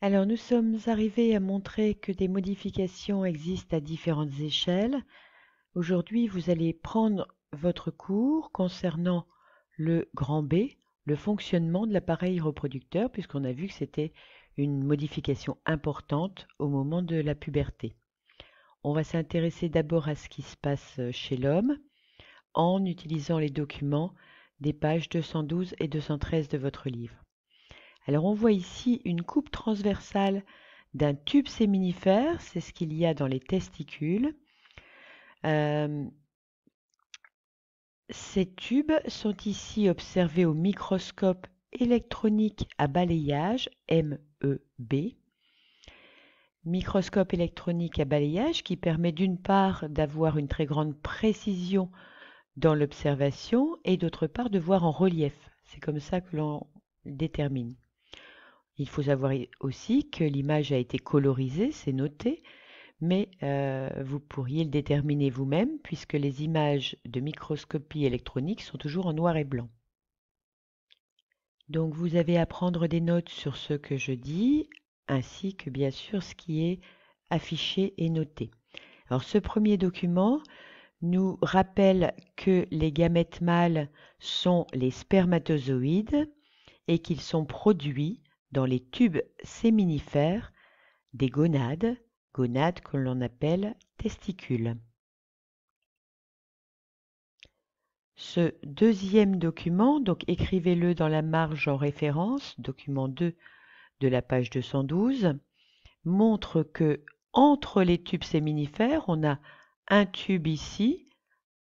Alors nous sommes arrivés à montrer que des modifications existent à différentes échelles. Aujourd'hui, vous allez prendre votre cours concernant le grand B, le fonctionnement de l'appareil reproducteur, puisqu'on a vu que c'était une modification importante au moment de la puberté. On va s'intéresser d'abord à ce qui se passe chez l'homme en utilisant les documents des pages 212 et 213 de votre livre. Alors on voit ici une coupe transversale d'un tube séminifère, c'est ce qu'il y a dans les testicules. Euh, ces tubes sont ici observés au microscope électronique à balayage MEB. Microscope électronique à balayage qui permet d'une part d'avoir une très grande précision dans l'observation et d'autre part de voir en relief. C'est comme ça que l'on détermine. Il faut savoir aussi que l'image a été colorisée, c'est noté, mais euh, vous pourriez le déterminer vous-même puisque les images de microscopie électronique sont toujours en noir et blanc. Donc vous avez à prendre des notes sur ce que je dis, ainsi que bien sûr ce qui est affiché et noté. Alors ce premier document nous rappelle que les gamètes mâles sont les spermatozoïdes et qu'ils sont produits dans les tubes séminifères des gonades, gonades que l'on appelle testicules. Ce deuxième document, donc écrivez-le dans la marge en référence, document 2 de la page 212, montre que entre les tubes séminifères, on a un tube ici,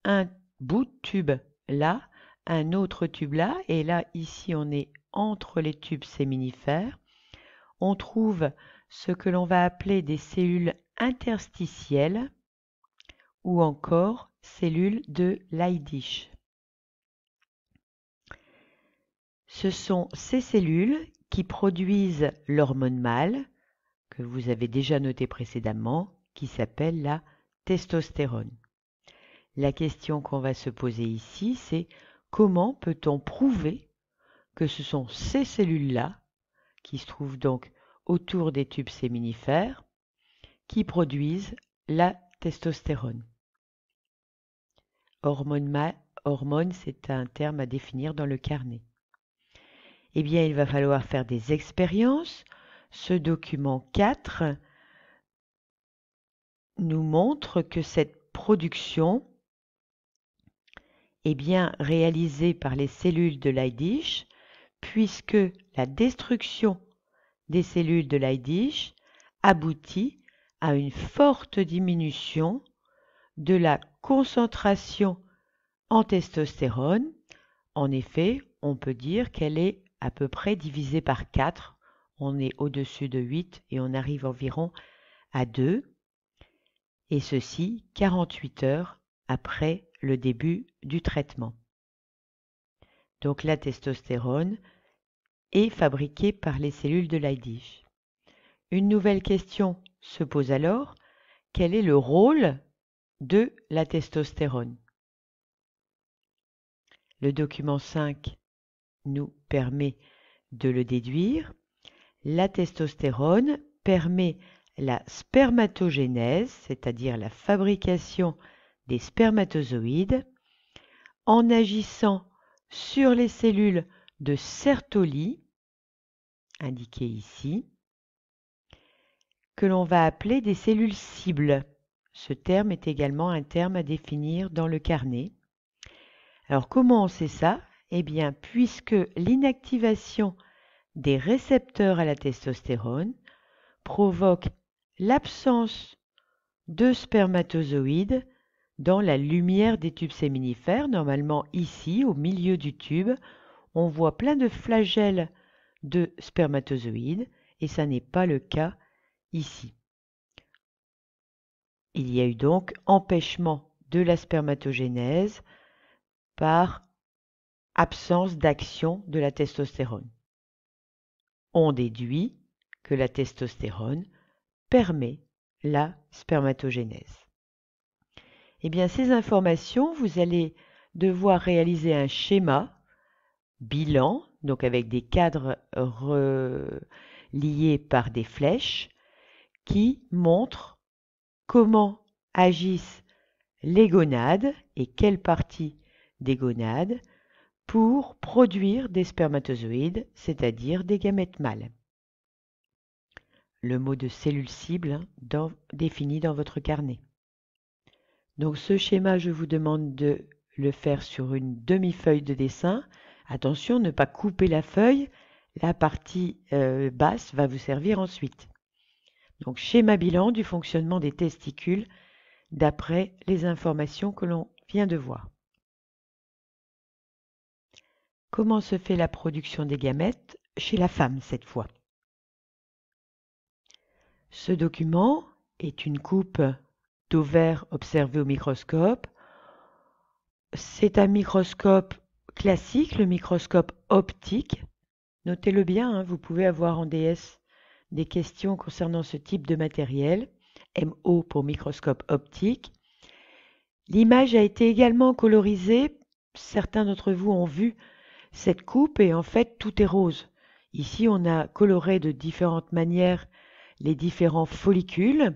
un bout de tube là, un autre tube là, et là, ici, on est entre les tubes séminifères, on trouve ce que l'on va appeler des cellules interstitielles ou encore cellules de Leydig. Ce sont ces cellules qui produisent l'hormone mâle que vous avez déjà noté précédemment qui s'appelle la testostérone. La question qu'on va se poser ici, c'est comment peut-on prouver que ce sont ces cellules-là, qui se trouvent donc autour des tubes séminifères, qui produisent la testostérone. Hormone, hormone c'est un terme à définir dans le carnet. Eh bien, il va falloir faire des expériences. Ce document 4 nous montre que cette production est bien réalisée par les cellules de l'IDISH, puisque la destruction des cellules de Leydig aboutit à une forte diminution de la concentration en testostérone. En effet, on peut dire qu'elle est à peu près divisée par 4. On est au-dessus de 8 et on arrive environ à 2. Et ceci 48 heures après le début du traitement donc la testostérone, est fabriquée par les cellules de Leydig. Une nouvelle question se pose alors, quel est le rôle de la testostérone Le document 5 nous permet de le déduire. La testostérone permet la spermatogénèse, c'est-à-dire la fabrication des spermatozoïdes, en agissant sur les cellules de Sertoli, indiquées ici, que l'on va appeler des cellules cibles. Ce terme est également un terme à définir dans le carnet. Alors comment on sait ça Eh bien, puisque l'inactivation des récepteurs à la testostérone provoque l'absence de spermatozoïdes dans la lumière des tubes séminifères, normalement ici, au milieu du tube, on voit plein de flagelles de spermatozoïdes et ça n'est pas le cas ici. Il y a eu donc empêchement de la spermatogénèse par absence d'action de la testostérone. On déduit que la testostérone permet la spermatogénèse. Eh bien, ces informations, vous allez devoir réaliser un schéma bilan, donc avec des cadres reliés par des flèches, qui montrent comment agissent les gonades et quelle partie des gonades pour produire des spermatozoïdes, c'est-à-dire des gamètes mâles. Le mot de cellule cible hein, défini dans votre carnet. Donc ce schéma, je vous demande de le faire sur une demi-feuille de dessin. Attention, ne pas couper la feuille, la partie euh, basse va vous servir ensuite. Donc schéma bilan du fonctionnement des testicules d'après les informations que l'on vient de voir. Comment se fait la production des gamètes chez la femme cette fois Ce document est une coupe d'eau vert observé au microscope. C'est un microscope classique, le microscope optique. Notez-le bien, hein, vous pouvez avoir en DS des questions concernant ce type de matériel, MO pour microscope optique. L'image a été également colorisée. Certains d'entre vous ont vu cette coupe et en fait tout est rose. Ici on a coloré de différentes manières les différents follicules.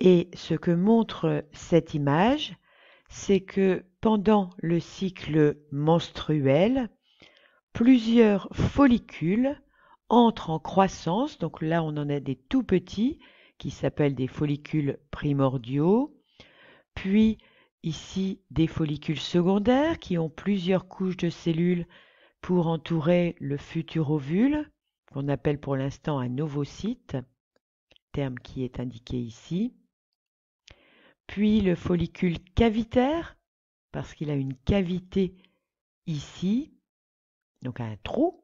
Et ce que montre cette image, c'est que pendant le cycle menstruel, plusieurs follicules entrent en croissance. Donc là, on en a des tout petits qui s'appellent des follicules primordiaux. Puis ici, des follicules secondaires qui ont plusieurs couches de cellules pour entourer le futur ovule, qu'on appelle pour l'instant un ovocyte, terme qui est indiqué ici puis le follicule cavitaire, parce qu'il a une cavité ici, donc un trou,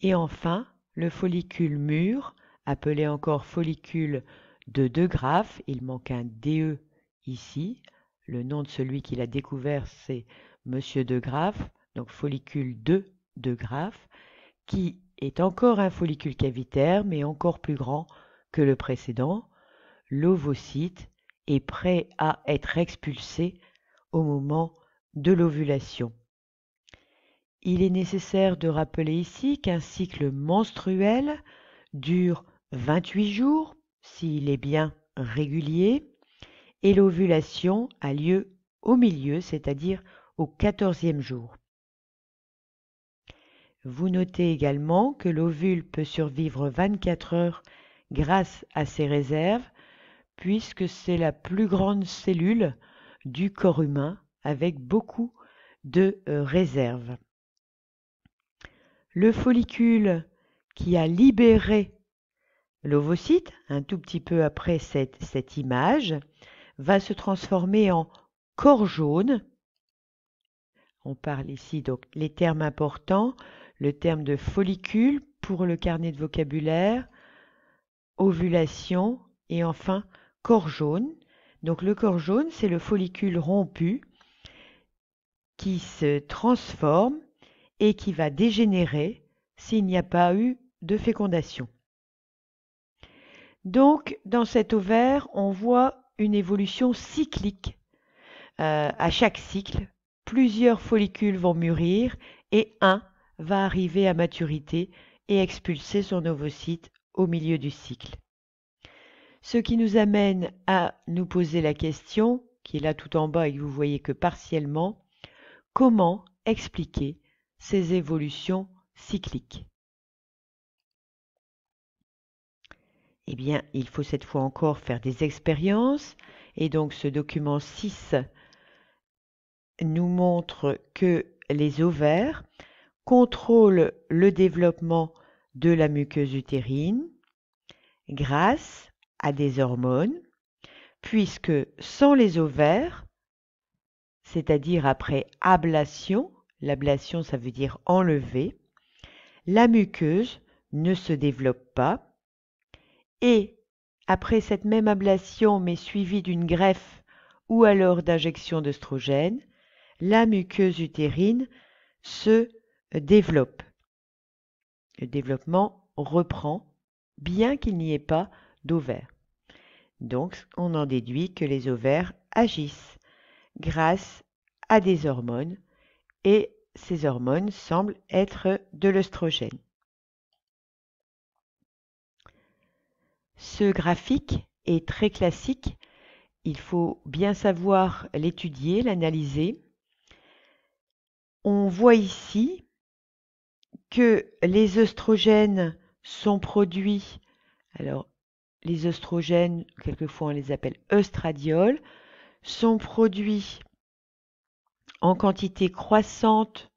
et enfin le follicule mûr, appelé encore follicule de De Graaf, il manque un DE ici, le nom de celui qui l'a découvert c'est M. De Graaf, donc follicule de de Graaf, qui est encore un follicule cavitaire, mais encore plus grand que le précédent, l'ovocyte est prêt à être expulsé au moment de l'ovulation. Il est nécessaire de rappeler ici qu'un cycle menstruel dure 28 jours s'il est bien régulier et l'ovulation a lieu au milieu, c'est-à-dire au 14e jour. Vous notez également que l'ovule peut survivre 24 heures grâce à ses réserves puisque c'est la plus grande cellule du corps humain avec beaucoup de euh, réserves. Le follicule qui a libéré l'ovocyte, un tout petit peu après cette, image, va se transformer en corps jaune. On parle ici donc les termes importants, le terme de follicule pour le carnet de vocabulaire, ovulation et enfin corps jaune. Donc le corps jaune, c'est le follicule rompu qui se transforme et qui va dégénérer s'il n'y a pas eu de fécondation. Donc dans cet ovaire, on voit une évolution cyclique. Euh, à chaque cycle, plusieurs follicules vont mûrir et un va arriver à maturité et expulser son ovocyte au milieu du cycle. Ce qui nous amène à nous poser la question, qui est là tout en bas et que vous voyez que partiellement, comment expliquer ces évolutions cycliques Eh bien, il faut cette fois encore faire des expériences et donc ce document 6 nous montre que les ovaires contrôlent le développement de la muqueuse utérine grâce à des hormones, puisque sans les ovaires, c'est-à-dire après ablation, l'ablation ça veut dire enlever, la muqueuse ne se développe pas et après cette même ablation mais suivie d'une greffe ou alors d'injection d'œstrogène, la muqueuse utérine se développe. Le développement reprend bien qu'il n'y ait pas d'ovaires. Donc, on en déduit que les ovaires agissent grâce à des hormones et ces hormones semblent être de l'œstrogène. Ce graphique est très classique. Il faut bien savoir l'étudier, l'analyser. On voit ici que les œstrogènes sont produits alors les oestrogènes, quelquefois on les appelle œstradiol, sont produits en quantité croissante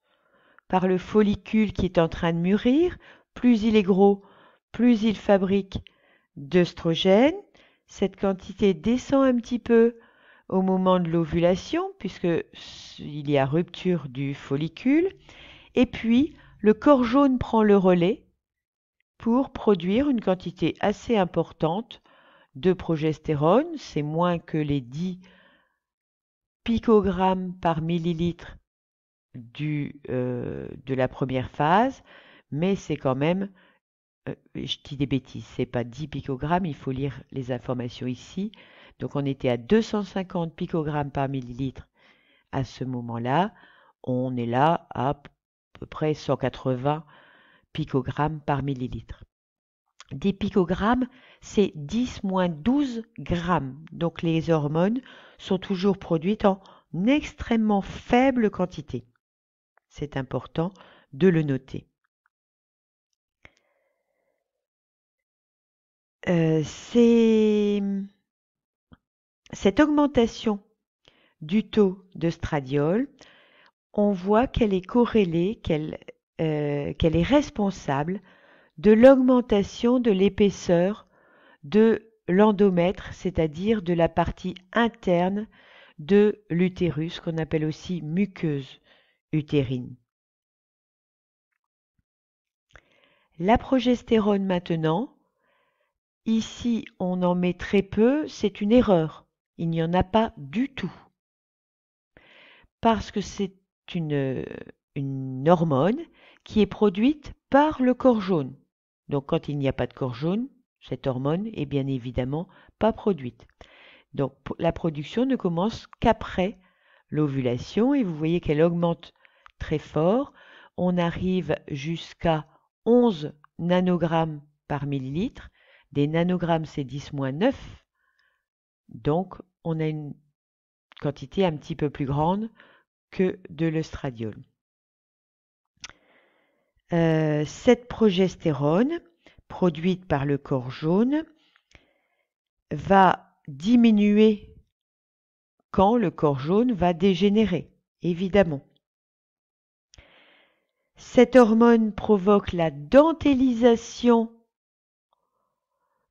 par le follicule qui est en train de mûrir. Plus il est gros, plus il fabrique d'œstrogènes. Cette quantité descend un petit peu au moment de l'ovulation, puisqu'il y a rupture du follicule. Et puis, le corps jaune prend le relais pour produire une quantité assez importante de progestérone, c'est moins que les 10 picogrammes par millilitre du, euh, de la première phase, mais c'est quand même, euh, je dis des bêtises, c'est pas 10 picogrammes, il faut lire les informations ici. Donc on était à 250 picogrammes par millilitre à ce moment-là, on est là à, à peu près 180 picogrammes par millilitre. Des picogrammes, c'est 10 moins 12 grammes. Donc les hormones sont toujours produites en extrêmement faible quantité. C'est important de le noter. Euh, cette augmentation du taux de stradiol, on voit qu'elle est corrélée, qu'elle euh, qu'elle est responsable de l'augmentation de l'épaisseur de l'endomètre, c'est-à-dire de la partie interne de l'utérus, qu'on appelle aussi muqueuse utérine. La progestérone maintenant, ici on en met très peu, c'est une erreur. Il n'y en a pas du tout. Parce que c'est une euh, hormone qui est produite par le corps jaune. Donc quand il n'y a pas de corps jaune, cette hormone est bien évidemment pas produite. Donc la production ne commence qu'après l'ovulation et vous voyez qu'elle augmente très fort. On arrive jusqu'à 11 nanogrammes par millilitre. Des nanogrammes, c'est 10 moins 9. Donc on a une quantité un petit peu plus grande que de l'estradiol cette euh, progestérone produite par le corps jaune va diminuer quand le corps jaune va dégénérer, évidemment. Cette hormone provoque la dentélisation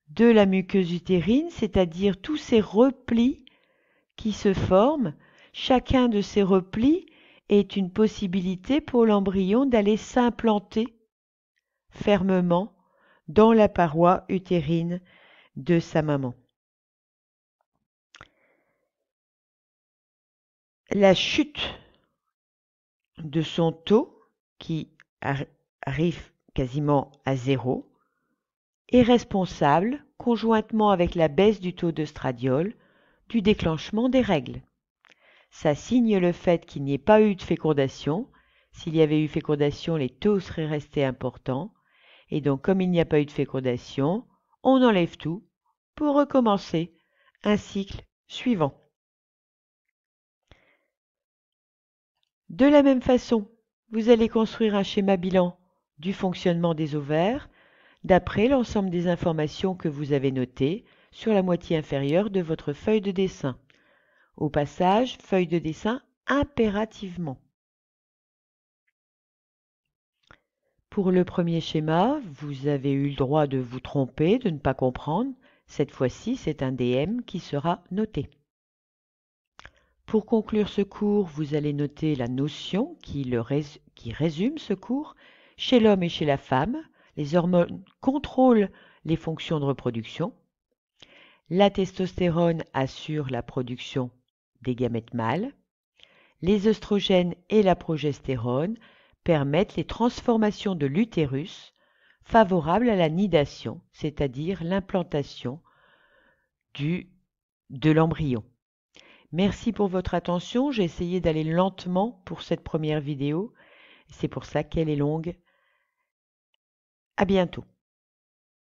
de la muqueuse utérine, c'est-à-dire tous ces replis qui se forment. Chacun de ces replis est une possibilité pour l'embryon d'aller s'implanter fermement dans la paroi utérine de sa maman. La chute de son taux, qui arrive quasiment à zéro, est responsable, conjointement avec la baisse du taux de stradiol, du déclenchement des règles ça signe le fait qu'il n'y ait pas eu de fécondation. S'il y avait eu fécondation, les taux seraient restés importants. Et donc, comme il n'y a pas eu de fécondation, on enlève tout pour recommencer un cycle suivant. De la même façon, vous allez construire un schéma bilan du fonctionnement des ovaires d'après l'ensemble des informations que vous avez notées sur la moitié inférieure de votre feuille de dessin. Au passage, feuille de dessin impérativement. Pour le premier schéma, vous avez eu le droit de vous tromper, de ne pas comprendre. Cette fois-ci, c'est un DM qui sera noté. Pour conclure ce cours, vous allez noter la notion qui, qui résume ce cours. Chez l'homme et chez la femme, les hormones contrôlent les fonctions de reproduction. La testostérone assure la production des gamètes mâles, les œstrogènes et la progestérone permettent les transformations de l'utérus favorables à la nidation, c'est-à-dire l'implantation du de l'embryon. Merci pour votre attention. J'ai essayé d'aller lentement pour cette première vidéo. C'est pour ça qu'elle est longue. À bientôt.